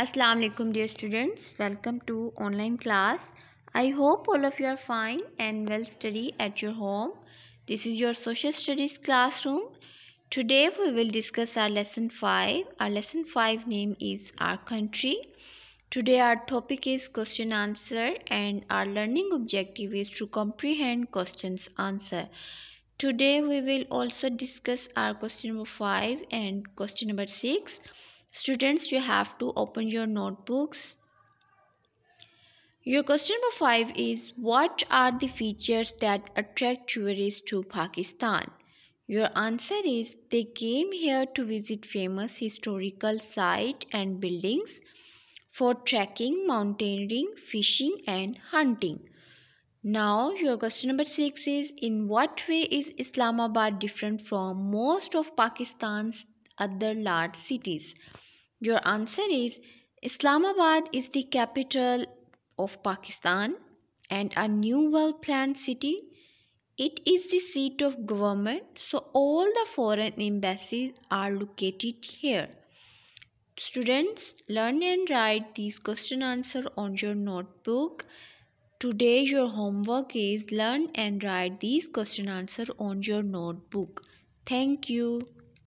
Assalamu alaikum dear students welcome to online class I hope all of you are fine and well study at your home this is your social studies classroom today we will discuss our lesson 5 our lesson 5 name is our country today our topic is question answer and our learning objective is to comprehend questions answer today we will also discuss our question number 5 and question number 6 Students, you have to open your notebooks. Your question number five is What are the features that attract tourists to Pakistan? Your answer is They came here to visit famous historical sites and buildings for trekking, mountaineering, fishing, and hunting. Now, your question number six is In what way is Islamabad different from most of Pakistan's other large cities? Your answer is Islamabad is the capital of Pakistan and a new well planned city. It is the seat of government, so all the foreign embassies are located here. Students, learn and write these question answer on your notebook. Today your homework is learn and write these question answer on your notebook. Thank you.